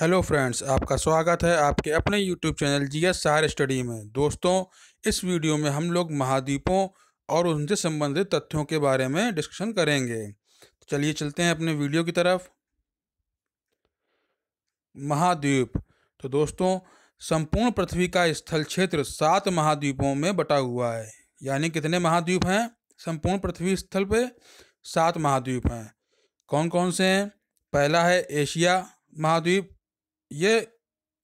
hello friends आपका स्वागत है आपके अपने यूट्यूब चैनल जी एस सार स्टडी में दोस्तों इस वीडियो में हम लोग महाद्वीपों और उनसे संबंधित तथ्यों के बारे में डिस्कशन करेंगे तो चलिए चलते हैं अपने वीडियो की तरफ महाद्वीप तो दोस्तों संपूर्ण पृथ्वी का स्थल क्षेत्र सात महाद्वीपों में बटा हुआ है यानी कितने महाद्वीप हैं संपूर्ण पृथ्वी स्थल पर सात महाद्वीप हैं कौन कौन से हैं पहला है एशिया महाद्वीप ये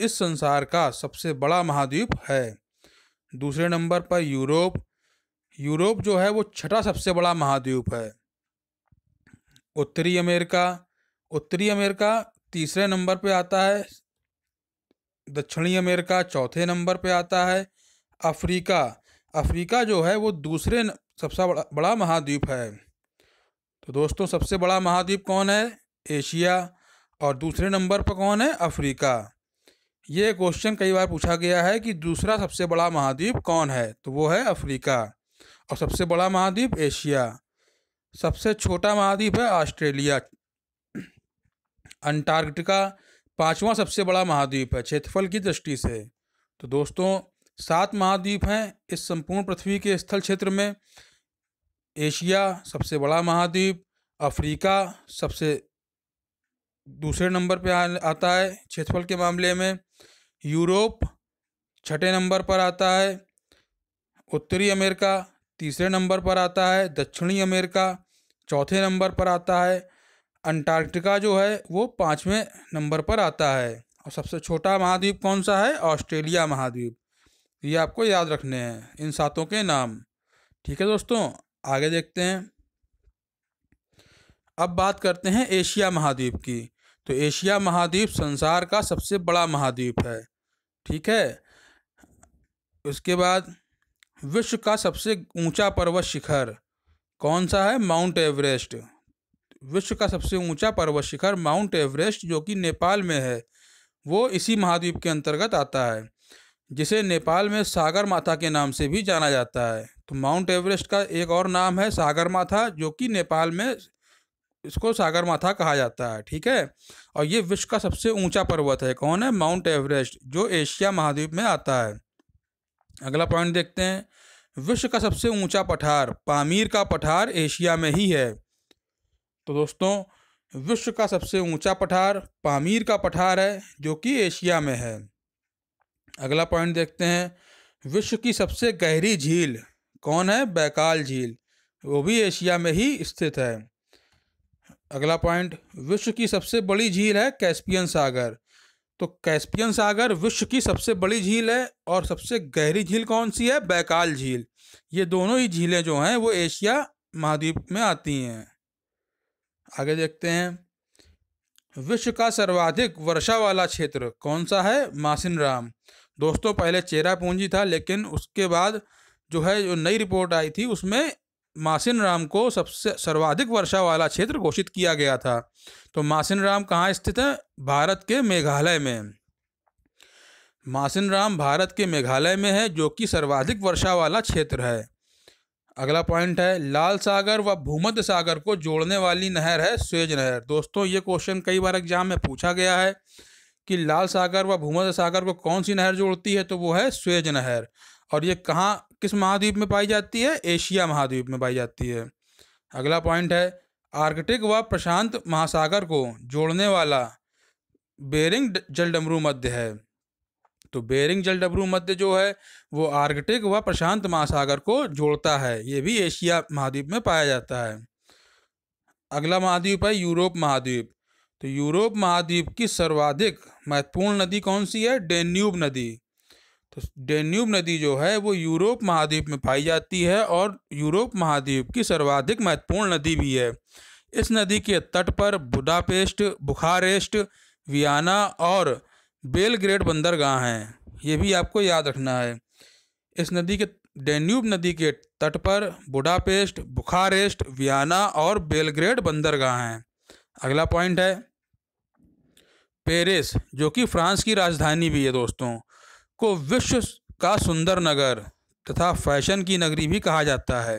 इस संसार का सबसे बड़ा महाद्वीप है दूसरे नंबर पर यूरोप यूरोप जो है वो छठा सबसे बड़ा महाद्वीप है उत्तरी अमेरिका उत्तरी अमेरिका तीसरे नंबर पे आता है दक्षिणी अमेरिका चौथे नंबर पे आता है अफ्रीका अफ्रीका जो है वो दूसरे सबसे बड़ा बड़ा महाद्वीप है तो दोस्तों सबसे बड़ा महाद्वीप कौन है एशिया और दूसरे नंबर पर कौन है अफ्रीका ये क्वेश्चन कई बार पूछा गया है कि दूसरा सबसे बड़ा महाद्वीप कौन है तो वो है अफ्रीका और सबसे बड़ा महाद्वीप एशिया सबसे छोटा महाद्वीप है ऑस्ट्रेलिया अंटार्कटिका पांचवा सबसे बड़ा महाद्वीप है क्षेत्रफल की दृष्टि से तो दोस्तों सात महाद्वीप हैं इस संपूर्ण पृथ्वी के स्थल क्षेत्र में एशिया सबसे बड़ा महाद्वीप अफ्रीका सबसे दूसरे नंबर पे आ, आता है क्षेत्रफल के मामले में यूरोप छठे नंबर पर आता है उत्तरी अमेरिका तीसरे नंबर पर आता है दक्षिणी अमेरिका चौथे नंबर पर आता है अंटार्कटिका जो है वो पाँचवें नंबर पर आता है और सबसे छोटा महाद्वीप कौन सा है ऑस्ट्रेलिया महाद्वीप ये आपको याद रखने हैं इन सातों के नाम ठीक है दोस्तों आगे देखते हैं अब बात करते हैं एशिया महाद्वीप की तो एशिया महाद्वीप संसार का सबसे बड़ा महाद्वीप है ठीक है उसके बाद विश्व का सबसे ऊंचा पर्वत शिखर कौन सा है माउंट एवरेस्ट विश्व का सबसे ऊंचा पर्वत शिखर माउंट एवरेस्ट जो कि नेपाल में है वो इसी महाद्वीप के अंतर्गत आता है जिसे नेपाल में सागर माथा के नाम से भी जाना जाता है तो माउंट एवरेस्ट का एक और नाम है सागर माथा जो कि नेपाल में इसको सागर माथा कहा जाता है ठीक है और ये विश्व का सबसे ऊंचा पर्वत है कौन है माउंट एवरेस्ट जो एशिया महाद्वीप में आता है अगला पॉइंट देखते हैं विश्व का सबसे ऊंचा पठार पामीर का पठार एशिया में ही है तो दोस्तों विश्व का सबसे ऊंचा पठार पामीर का पठार है जो कि एशिया में है अगला पॉइंट देखते हैं विश्व की सबसे गहरी झील कौन है बैकाल झील वो भी एशिया में ही स्थित है अगला पॉइंट विश्व की सबसे बड़ी झील है कैस्पियन सागर तो कैस्पियन सागर विश्व की सबसे बड़ी झील है और सबसे गहरी झील कौन सी है बैकाल झील ये दोनों ही झीलें जो हैं वो एशिया महाद्वीप में आती हैं आगे देखते हैं विश्व का सर्वाधिक वर्षा वाला क्षेत्र कौन सा है राम दोस्तों पहले चेरा पूंजी था लेकिन उसके बाद जो है जो नई रिपोर्ट आई थी उसमें मासिन राम को सबसे सर्वाधिक वर्षा वाला क्षेत्र घोषित किया गया था तो मासिन राम कहाँ स्थित है भारत के मेघालय में मासिन राम भारत के मेघालय में है जो कि सर्वाधिक वर्षा वाला क्षेत्र है अगला पॉइंट है लाल सागर व भूमध्य सागर को जोड़ने वाली नहर है स्वेज नहर दोस्तों ये क्वेश्चन कई बार एग्जाम में पूछा गया है कि लाल सागर व भूमध्य सागर को कौन सी नहर जोड़ती है तो वो है स्वेज नहर और ये कहाँ किस महाद्वीप में पाई जाती है एशिया महाद्वीप में पाई जाती है अगला पॉइंट है आर्कटिक व प्रशांत महासागर को जोड़ने वाला बेरिंग जलडमरू मध्य है तो बेरिंग जलडमरू मध्य जो है वो आर्कटिक व प्रशांत महासागर को जोड़ता है ये भी एशिया महाद्वीप में पाया जाता है अगला महाद्वीप है यूरोप महाद्वीप तो यूरोप महाद्वीप की सर्वाधिक महत्वपूर्ण नदी कौन सी है डेन्यूब नदी तो डेन्यूब नदी जो है वो यूरोप महाद्वीप में पाई जाती है और यूरोप महाद्वीप की सर्वाधिक महत्वपूर्ण नदी भी है इस नदी के तट पर बुडापेस्ट बुखारेस्ट वियाना और बेलग्रेड बंदरगाह हैं ये भी आपको याद रखना है इस नदी के डेन्यूब नदी के तट पर बुडापेस्ट बुखारेस्ट वियाना और बेलग्रेड बंदरगाह हैं अगला पॉइंट है पेरिस जो कि फ्रांस की राजधानी भी है दोस्तों को विश्व का सुंदर नगर तथा फैशन की नगरी भी कहा जाता है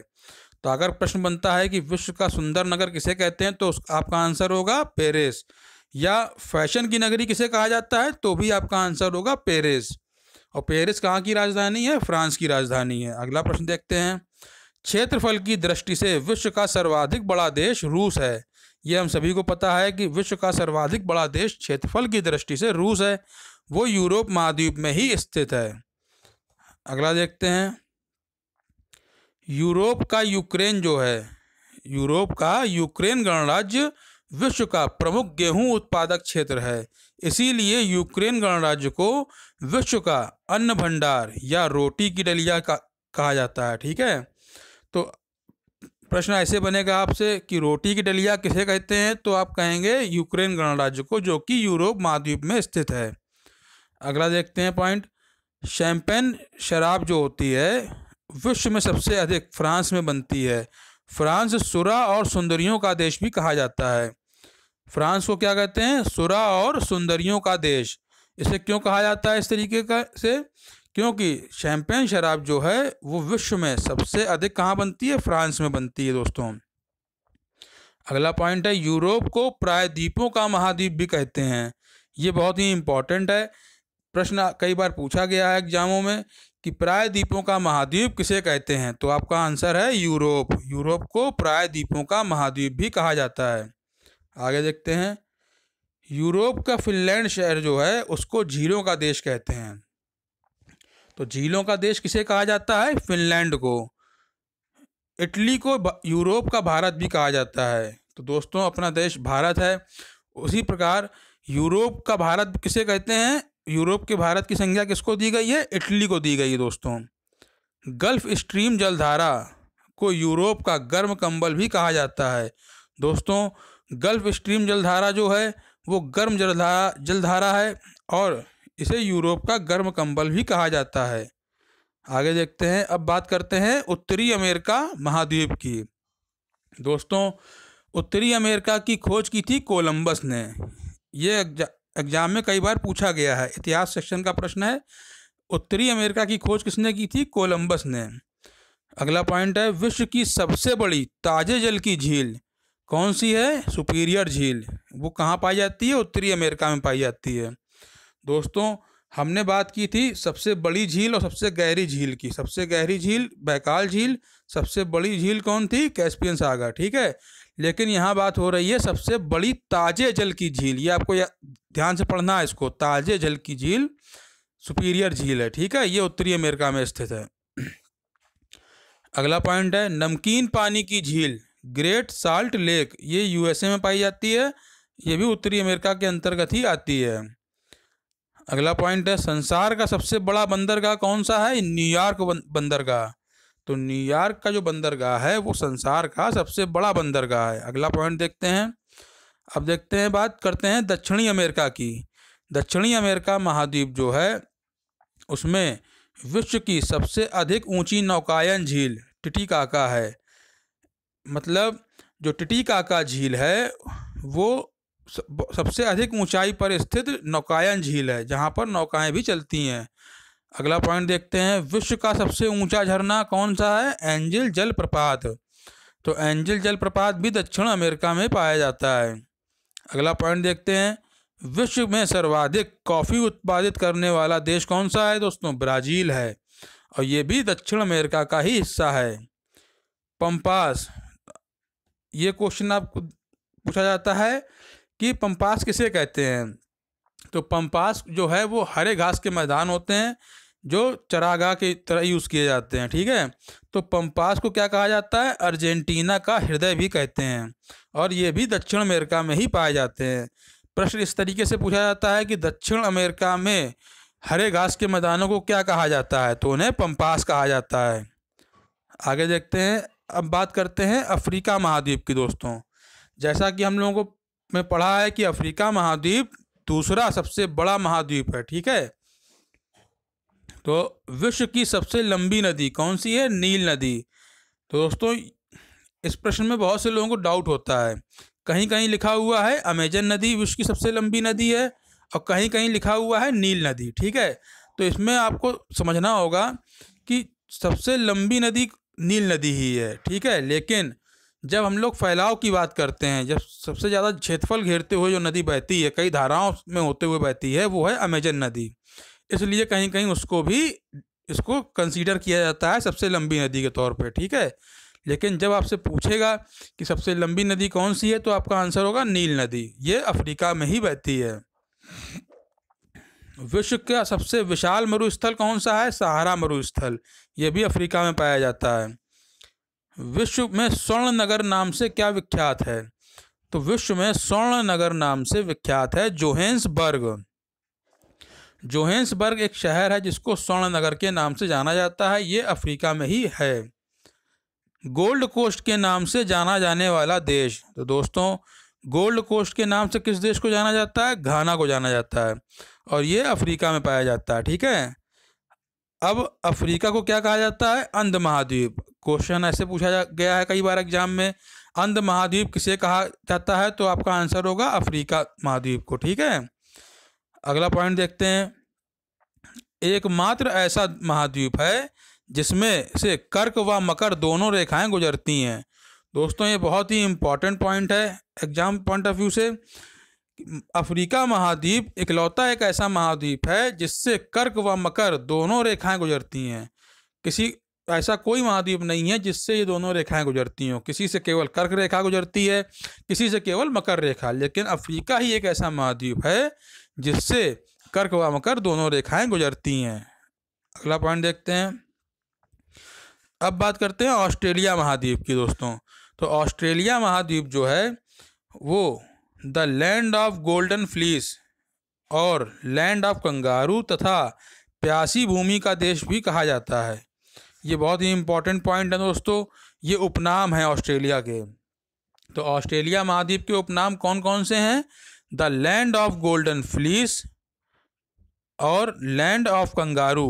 तो अगर प्रश्न बनता है कि विश्व का सुंदर नगर किसे कहते हैं तो आपका आंसर होगा पेरिस या फैशन की नगरी किसे कहा जाता है तो भी आपका आंसर होगा पेरिस और पेरिस कहाँ की राजधानी है फ्रांस की राजधानी है अगला प्रश्न देखते हैं क्षेत्रफल की दृष्टि से विश्व का सर्वाधिक बड़ा देश रूस है ये हम सभी को पता है कि विश्व का सर्वाधिक बड़ा देश क्षेत्रफल की दृष्टि से रूस है वो यूरोप महाद्वीप में ही स्थित है अगला देखते हैं यूरोप का यूक्रेन जो है यूरोप का यूक्रेन गणराज्य विश्व का प्रमुख गेहूं उत्पादक क्षेत्र है इसीलिए यूक्रेन गणराज्य को विश्व का अन्न भंडार या रोटी की डलिया का कहा जाता है ठीक है तो प्रश्न ऐसे बनेगा आपसे कि रोटी की डलिया किसे कहते हैं तो आप कहेंगे यूक्रेन गणराज्य को जो कि यूरोप महाद्वीप में स्थित है अगला देखते हैं पॉइंट शैम्पेन शराब जो होती है विश्व में सबसे अधिक फ्रांस में बनती है फ्रांस सुरा और सुंदरियों का देश भी कहा जाता है फ्रांस को क्या कहते हैं सुरा और सुंदरियों का देश इसे क्यों कहा जाता है इस तरीके का से क्योंकि शैम्पेन शराब जो है वो विश्व में सबसे अधिक कहाँ बनती है फ्रांस में बनती है दोस्तों अगला पॉइंट है यूरोप को प्रायद्वीपों का महाद्वीप भी कहते हैं ये बहुत ही इम्पॉर्टेंट है प्रश्न कई बार पूछा गया है एग्जामों में कि प्राय द्वीपों का महाद्वीप किसे कहते हैं तो आपका आंसर है यूरोप यूरोप को प्राय द्वीपों का महाद्वीप भी कहा जाता है आगे देखते हैं यूरोप का फिनलैंड शहर जो है उसको झीलों का देश कहते हैं तो झीलों का देश किसे कहा जाता है फिनलैंड को इटली को यूरोप का भारत भी कहा जाता है तो दोस्तों अपना देश भारत है उसी प्रकार यूरोप का भारत किसे कहते हैं यूरोप के भारत की संज्ञा किसको दी गई है इटली को दी गई है दोस्तों गल्फ स्ट्रीम जलधारा को यूरोप का गर्म कंबल भी कहा जाता है दोस्तों गल्फ स्ट्रीम जलधारा जो है वो गर्म जलधारा जलधारा है और इसे यूरोप का गर्म कंबल भी कहा जाता है आगे देखते हैं अब बात करते हैं उत्तरी अमेरिका महाद्वीप की दोस्तों उत्तरी अमेरिका की खोज की थी कोलंबस ने ये एग्जाम में कई बार पूछा गया है इतिहास सेक्शन का प्रश्न है उत्तरी अमेरिका की खोज किसने की थी कोलंबस ने अगला पॉइंट है विश्व की सबसे बड़ी ताजे जल की झील कौन सी है सुपीरियर झील वो कहाँ पाई जाती है उत्तरी अमेरिका में पाई जाती है दोस्तों हमने बात की थी सबसे बड़ी झील और सबसे गहरी झील की सबसे गहरी झील बैकाल झील सबसे बड़ी झील कौन थी कैस्पियन सागर ठीक है लेकिन यहाँ बात हो रही है सबसे बड़ी ताजे जल की झील ये आपको ध्यान से पढ़ना है इसको ताजे जल की झील सुपीरियर झील है ठीक है ये उत्तरी अमेरिका में स्थित है अगला पॉइंट है नमकीन पानी की झील ग्रेट साल्ट लेक ये यूएसए में पाई जाती है ये भी उत्तरी अमेरिका के अंतर्गत ही आती है अगला पॉइंट है संसार का सबसे बड़ा बंदरगाह कौन सा है न्यूयॉर्क बंदरगाह तो न्यूयॉर्क का जो बंदरगाह है वो संसार का सबसे बड़ा बंदरगाह है अगला पॉइंट देखते हैं अब देखते हैं बात करते हैं दक्षिणी अमेरिका की दक्षिणी अमेरिका महाद्वीप जो है उसमें विश्व की सबसे अधिक ऊंची नौकायन झील टिटी काका है मतलब जो टिटी काका झील है वो सबसे अधिक ऊंचाई पर स्थित नौकायन झील है जहाँ पर नौकाएं भी चलती हैं अगला पॉइंट देखते हैं विश्व का सबसे ऊंचा झरना कौन सा है एंजिल जल प्रपात तो एंजिल जल प्रपात भी दक्षिण अमेरिका में पाया जाता है अगला पॉइंट देखते हैं विश्व में सर्वाधिक कॉफ़ी उत्पादित करने वाला देश कौन सा है दोस्तों ब्राज़ील है और ये भी दक्षिण अमेरिका का ही हिस्सा है पंपास ये क्वेश्चन आपको पूछा जाता है कि पंपास किसे कहते हैं तो पंपास जो है वो हरे घास के मैदान होते हैं जो चरागाह की तरह यूज़ किए जाते हैं ठीक है तो पम्पास को क्या कहा जाता है अर्जेंटीना का हृदय भी कहते हैं और ये भी दक्षिण अमेरिका में ही पाए जाते हैं प्रश्न इस तरीके से पूछा जाता है कि दक्षिण अमेरिका में हरे घास के मैदानों को क्या कहा जाता है तो उन्हें पम्पास कहा जाता है आगे देखते हैं अब बात करते हैं अफ्रीका महाद्वीप की दोस्तों जैसा कि हम लोगों को में पढ़ा है कि अफ्रीका महाद्वीप दूसरा सबसे बड़ा महाद्वीप है ठीक है तो विश्व की सबसे लंबी नदी कौन सी है नील नदी तो दोस्तों इस प्रश्न में बहुत से लोगों को डाउट होता है कहीं कहीं लिखा हुआ है अमेजन नदी विश्व की सबसे लंबी नदी है और कहीं कहीं लिखा हुआ है नील नदी ठीक है तो इसमें आपको समझना होगा कि सबसे लंबी नदी नील नदी ही है ठीक है लेकिन जब हम लोग फैलाव की बात करते हैं जब सबसे ज़्यादा क्षेत्रफल घेरते हुए जो नदी बहती है कई धाराओं में होते हुए बहती है वो है अमेजन नदी इसलिए कहीं कहीं उसको भी इसको कंसीडर किया जाता है सबसे लंबी नदी के तौर पे ठीक है लेकिन जब आपसे पूछेगा कि सबसे लंबी नदी कौन सी है तो आपका आंसर होगा नील नदी ये अफ्रीका में ही बहती है विश्व का सबसे विशाल मरुस्थल कौन सा है सहारा मरुस्थल ये भी अफ्रीका में पाया जाता है विश्व में स्वर्ण नगर नाम से क्या विख्यात है तो विश्व में स्वर्ण नगर नाम से विख्यात है जोहेंसबर्ग जोहेंसबर्ग एक शहर है जिसको स्वर्ण नगर के नाम से जाना जाता है ये अफ्रीका में ही है गोल्ड कोस्ट के नाम से जाना जाने वाला देश तो दोस्तों गोल्ड कोस्ट के नाम से किस देश को जाना जाता है घाना को जाना जाता है और ये अफ्रीका में पाया जाता है ठीक है अब अफ्रीका को क्या कहा जाता है अंध महाद्वीप क्वेश्चन ऐसे पूछा गया है कई बार एग्जाम में अंध महाद्वीप किसे कहा जाता है तो आपका आंसर होगा अफ्रीका महाद्वीप को ठीक है अगला पॉइंट देखते हैं एकमात्र ऐसा महाद्वीप है जिसमें से कर्क व मकर दोनों रेखाएं गुजरती हैं दोस्तों ये बहुत ही इम्पॉर्टेंट पॉइंट है एग्जाम पॉइंट ऑफ व्यू से अफ्रीका महाद्वीप इकलौता एक ऐसा महाद्वीप है जिससे कर्क व मकर दोनों रेखाएं गुजरती हैं किसी ऐसा कोई महाद्वीप नहीं है जिससे ये दोनों रेखाएं गुजरती हों किसी से केवल कर्क रेखा गुजरती है किसी से केवल मकर रेखा लेकिन अफ्रीका ही एक ऐसा महाद्वीप है जिससे कर्क व मकर दोनों रेखाएं गुजरती हैं अगला पॉइंट देखते हैं अब बात करते हैं ऑस्ट्रेलिया महाद्वीप की दोस्तों तो ऑस्ट्रेलिया महाद्वीप जो है वो the land of golden fleece और लैंड ऑफ कंगारू तथा प्यासी भूमि का देश भी कहा जाता है ये बहुत ही इम्पॉर्टेंट पॉइंट है दोस्तों ये उपनाम है ऑस्ट्रेलिया के तो ऑस्ट्रेलिया महाद्वीप के उपनाम कौन कौन से हैं the land of golden fleece और लैंड ऑफ कंगारू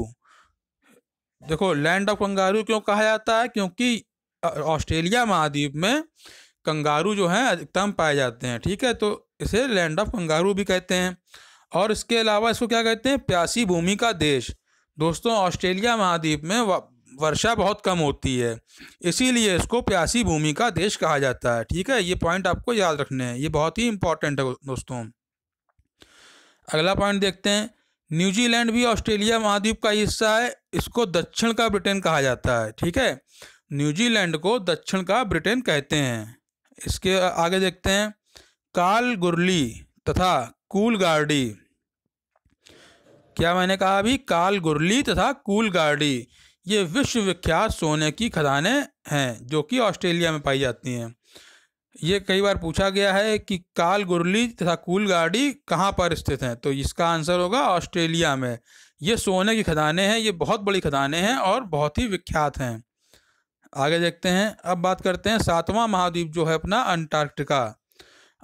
देखो लैंड ऑफ कंगारू क्यों कहा जाता है क्योंकि ऑस्ट्रेलिया महाद्वीप में कंगारू जो हैं अधिकतम पाए जाते हैं ठीक है तो इसे लैंड ऑफ कंगारू भी कहते हैं और इसके अलावा इसको क्या कहते हैं प्यासी भूमि का देश दोस्तों ऑस्ट्रेलिया महाद्वीप में वर्षा बहुत कम होती है इसीलिए इसको प्यासी भूमि का देश कहा जाता है ठीक है ये पॉइंट आपको याद रखने हैं ये बहुत ही इंपॉर्टेंट है दोस्तों अगला पॉइंट देखते हैं न्यूजीलैंड भी ऑस्ट्रेलिया महाद्वीप का हिस्सा है इसको दक्षिण का ब्रिटेन कहा जाता है ठीक है न्यूजीलैंड को दक्षिण का ब्रिटेन कहते हैं इसके आगे देखते हैं काल गुरली तथा कूलगार्डी क्या मैंने कहा अभी काल गुरली तथा कूलगार्डी ये विश्वविख्यात सोने की खदानें हैं जो कि ऑस्ट्रेलिया में पाई जाती हैं ये कई बार पूछा गया है कि काल गुरली तथा गाड़ी कहाँ पर स्थित हैं तो इसका आंसर होगा ऑस्ट्रेलिया में ये सोने की खदानें हैं ये बहुत बड़ी खदानें हैं और बहुत ही विख्यात हैं आगे देखते हैं अब बात करते हैं सातवां महाद्वीप जो है अपना अंटार्कटिका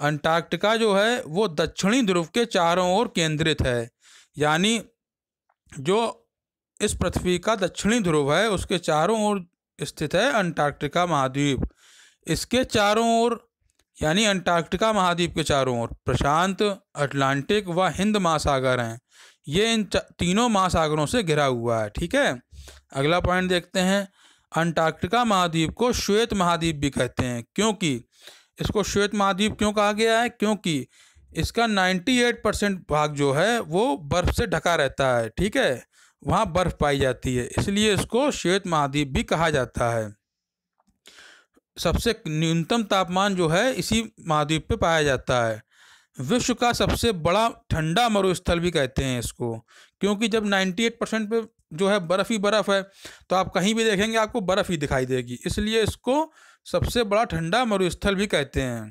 अंटार्कटिका जो है वो दक्षिणी ध्रुव के चारों ओर केंद्रित है यानी जो इस पृथ्वी का दक्षिणी ध्रुव है उसके चारों ओर स्थित है अंटार्कटिका महाद्वीप इसके चारों ओर यानी अंटार्कटिका महाद्वीप के चारों ओर प्रशांत अटलांटिक व हिंद महासागर हैं ये इन तीनों महासागरों से घिरा हुआ है ठीक है अगला पॉइंट देखते हैं अंटार्कटिका महाद्वीप को श्वेत महाद्वीप भी कहते हैं क्योंकि इसको श्वेत महाद्वीप क्यों कहा गया है क्योंकि इसका 98 परसेंट भाग जो है वो बर्फ़ से ढका रहता है ठीक है वहाँ बर्फ पाई जाती है इसलिए इसको श्वेत महाद्वीप भी कहा जाता है सबसे न्यूनतम तापमान जो है इसी महाद्वीप पे पाया जाता है विश्व का सबसे बड़ा ठंडा मरुस्थल भी कहते हैं इसको क्योंकि जब 98 परसेंट पे जो है बर्फ़ ही बर्फ़ है तो आप कहीं भी देखेंगे आपको बर्फ़ ही दिखाई देगी इसलिए इसको सबसे बड़ा ठंडा मरुस्थल भी कहते हैं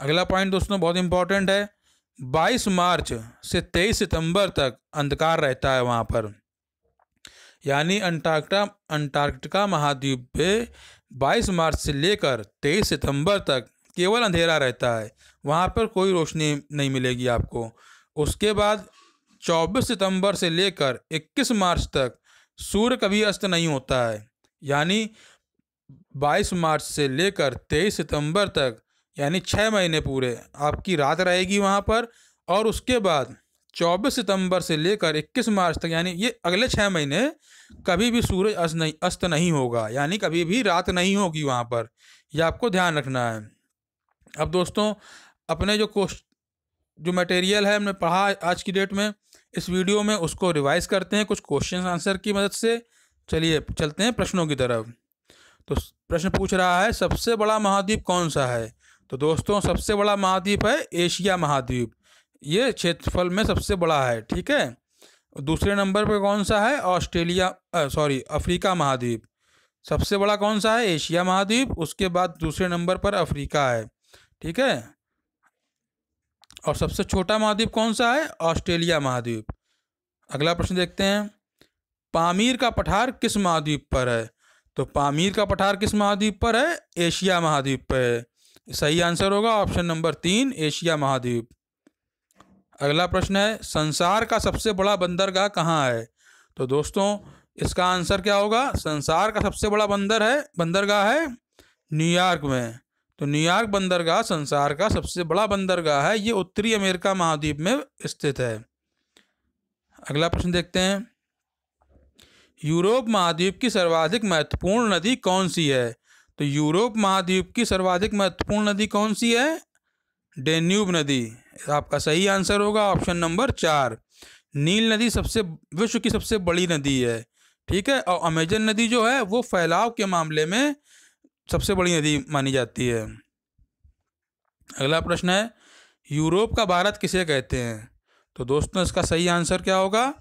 अगला पॉइंट दोस्तों बहुत इंपॉर्टेंट है 22 मार्च से 23 सितंबर तक अंधकार रहता है वहाँ पर यानी अंटार्कटा अंटार्कटिका महाद्वीप पे 22 मार्च से लेकर 23 सितंबर तक केवल अंधेरा रहता है वहाँ पर कोई रोशनी नहीं मिलेगी आपको उसके बाद 24 सितंबर से लेकर 21 मार्च तक सूर्य कभी अस्त नहीं होता है यानी 22 मार्च से लेकर 23 सितंबर तक यानी छः महीने पूरे आपकी रात रहेगी वहाँ पर और उसके बाद 24 सितंबर से लेकर 21 मार्च तक यानी ये अगले छः महीने कभी भी सूरज अस्त नहीं अस्त नहीं होगा यानी कभी भी रात नहीं होगी वहाँ पर यह आपको ध्यान रखना है अब दोस्तों अपने जो कोश जो मटेरियल है हमने पढ़ा आज की डेट में इस वीडियो में उसको रिवाइज करते हैं कुछ क्वेश्चन आंसर की मदद से चलिए चलते हैं प्रश्नों की तरफ तो प्रश्न पूछ रहा है सबसे बड़ा महाद्वीप कौन सा है तो दोस्तों सबसे बड़ा महाद्वीप है एशिया महाद्वीप ये क्षेत्रफल में सबसे बड़ा है ठीक है दूसरे नंबर पर कौन सा है ऑस्ट्रेलिया सॉरी अफ्रीका महाद्वीप सबसे बड़ा कौन सा है एशिया महाद्वीप उसके बाद दूसरे नंबर पर अफ्रीका है ठीक है और सबसे छोटा महाद्वीप कौन सा है ऑस्ट्रेलिया महाद्वीप अगला प्रश्न देखते हैं पामीर का पठार किस महाद्वीप पर है तो पामीर का पठार किस महाद्वीप पर है एशिया महाद्वीप पर है सही आंसर होगा ऑप्शन नंबर तीन एशिया महाद्वीप अगला प्रश्न है संसार का सबसे बड़ा बंदरगाह कहाँ है तो दोस्तों इसका आंसर क्या होगा संसार का सबसे बड़ा बंदर है बंदरगाह है न्यूयॉर्क में तो न्यूयॉर्क बंदरगाह संसार का सबसे बड़ा बंदरगाह है ये उत्तरी अमेरिका महाद्वीप में स्थित है अगला प्रश्न देखते हैं यूरोप महाद्वीप की सर्वाधिक महत्वपूर्ण नदी कौन सी है तो यूरोप महाद्वीप की सर्वाधिक महत्वपूर्ण नदी कौन सी है डेन्यूब नदी आपका सही आंसर होगा ऑप्शन नंबर चार नील नदी सबसे विश्व की सबसे बड़ी नदी है ठीक है और अमेजन नदी जो है वो फैलाव के मामले में सबसे बड़ी नदी मानी जाती है अगला प्रश्न है यूरोप का भारत किसे कहते हैं तो दोस्तों इसका सही आंसर क्या होगा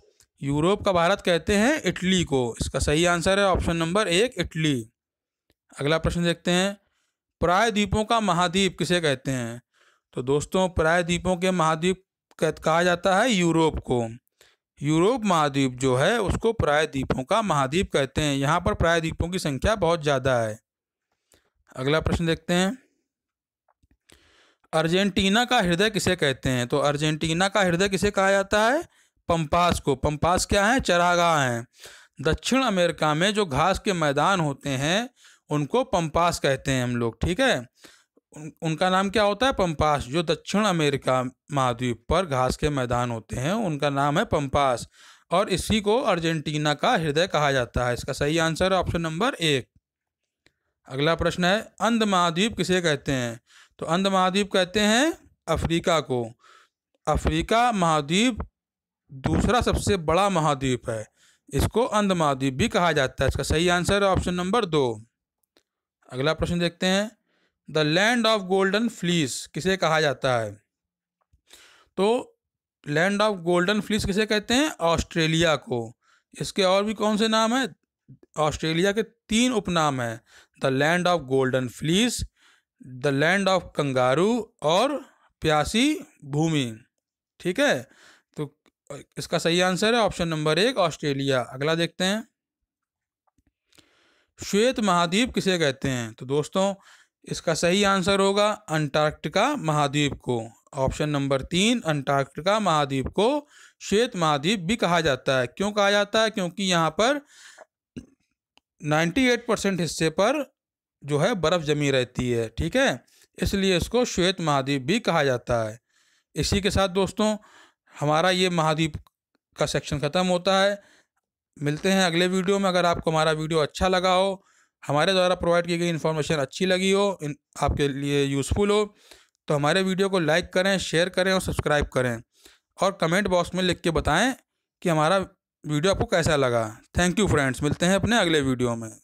यूरोप का भारत कहते हैं इटली को इसका सही आंसर है ऑप्शन नंबर एक इटली अगला प्रश्न देखते हैं प्राय द्वीपों का महाद्वीप किसे कहते हैं तो दोस्तों प्रायद्वीपों के महाद्वीप कहा जाता है यूरोप को यूरोप महाद्वीप जो है उसको प्रायद्वीपों का महाद्वीप कहते हैं यहाँ पर प्रायद्वीपों की संख्या बहुत ज़्यादा है अगला प्रश्न देखते हैं अर्जेंटीना का हृदय किसे कहते हैं तो अर्जेंटीना का हृदय किसे कहा जाता है पंपास को पंपास क्या है चरागाह हैं दक्षिण अमेरिका में जो घास के मैदान होते हैं उनको पंपास कहते हैं हम लोग ठीक है उन, उनका नाम क्या होता है पंपास जो दक्षिण अमेरिका महाद्वीप पर घास के मैदान होते हैं उनका नाम है पंपास और इसी को अर्जेंटीना का हृदय कहा जाता है इसका सही आंसर है ऑप्शन नंबर एक अगला प्रश्न है अंध महाद्वीप किसे कहते हैं तो अंध महाद्वीप कहते हैं अफ्रीका को अफ्रीका महाद्वीप दूसरा सबसे बड़ा महाद्वीप है इसको अंध महाद्वीप भी कहा जाता है इसका सही आंसर है ऑप्शन नंबर दो अगला प्रश्न देखते हैं the land of golden fleece किसे कहा जाता है तो लैंड ऑफ गोल्डन फ्लीस किसे कहते हैं ऑस्ट्रेलिया को इसके और भी कौन से नाम है ऑस्ट्रेलिया के तीन उपनाम हैं the land of golden fleece the land of kangaroo और प्यासी भूमि ठीक है तो इसका सही आंसर है ऑप्शन नंबर एक ऑस्ट्रेलिया अगला देखते हैं श्वेत महाद्वीप किसे कहते हैं तो दोस्तों इसका सही आंसर होगा अंटार्कटिका महाद्वीप को ऑप्शन नंबर तीन अंटार्कटिका महाद्वीप को श्वेत महाद्वीप भी कहा जाता है क्यों कहा जाता है क्योंकि यहाँ पर 98 परसेंट हिस्से पर जो है बर्फ़ जमी रहती है ठीक है इसलिए इसको श्वेत महाद्वीप भी कहा जाता है इसी के साथ दोस्तों हमारा ये महाद्वीप का सेक्शन ख़त्म होता है मिलते हैं अगले वीडियो में अगर आपको हमारा वीडियो अच्छा लगा हो हमारे द्वारा प्रोवाइड की गई इन्फॉर्मेशन अच्छी लगी हो इन आपके लिए यूज़फुल हो तो हमारे वीडियो को लाइक करें शेयर करें और सब्सक्राइब करें और कमेंट बॉक्स में लिख के बताएं कि हमारा वीडियो आपको कैसा लगा थैंक यू फ्रेंड्स मिलते हैं अपने अगले वीडियो में